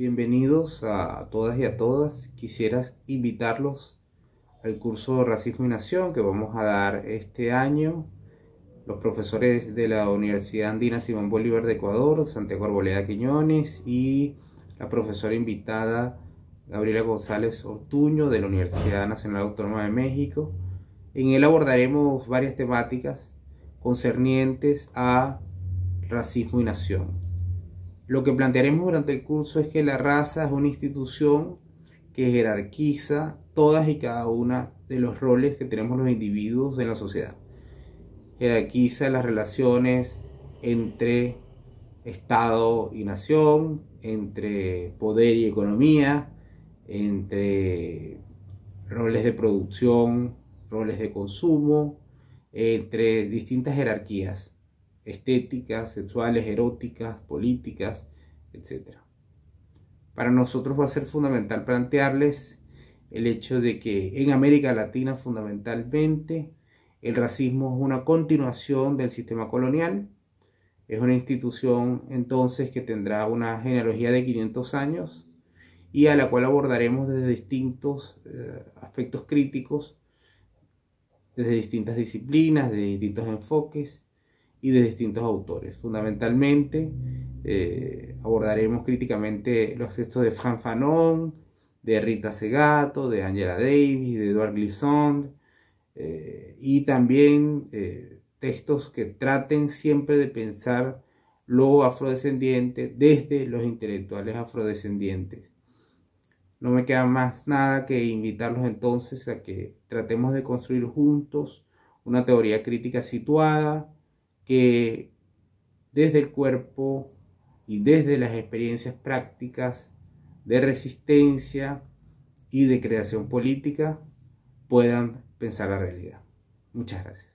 Bienvenidos a todas y a todas. Quisiera invitarlos al curso Racismo y Nación que vamos a dar este año. Los profesores de la Universidad Andina Simón Bolívar de Ecuador, Santiago Arboleda Quiñones y la profesora invitada Gabriela González Ortuño de la Universidad Nacional Autónoma de México. En él abordaremos varias temáticas concernientes a racismo y nación lo que plantearemos durante el curso es que la raza es una institución que jerarquiza todas y cada una de los roles que tenemos los individuos en la sociedad. Jerarquiza las relaciones entre Estado y nación, entre poder y economía, entre roles de producción, roles de consumo, entre distintas jerarquías estéticas, sexuales, eróticas, políticas, etc. Para nosotros va a ser fundamental plantearles el hecho de que en América Latina fundamentalmente el racismo es una continuación del sistema colonial, es una institución entonces que tendrá una genealogía de 500 años y a la cual abordaremos desde distintos eh, aspectos críticos, desde distintas disciplinas, de distintos enfoques y de distintos autores. Fundamentalmente eh, abordaremos críticamente los textos de Fran Fanon, de Rita Segato, de Angela Davis, de Edward Glisson, eh, y también eh, textos que traten siempre de pensar lo afrodescendiente desde los intelectuales afrodescendientes. No me queda más nada que invitarlos entonces a que tratemos de construir juntos una teoría crítica situada, que desde el cuerpo y desde las experiencias prácticas de resistencia y de creación política puedan pensar la realidad. Muchas gracias.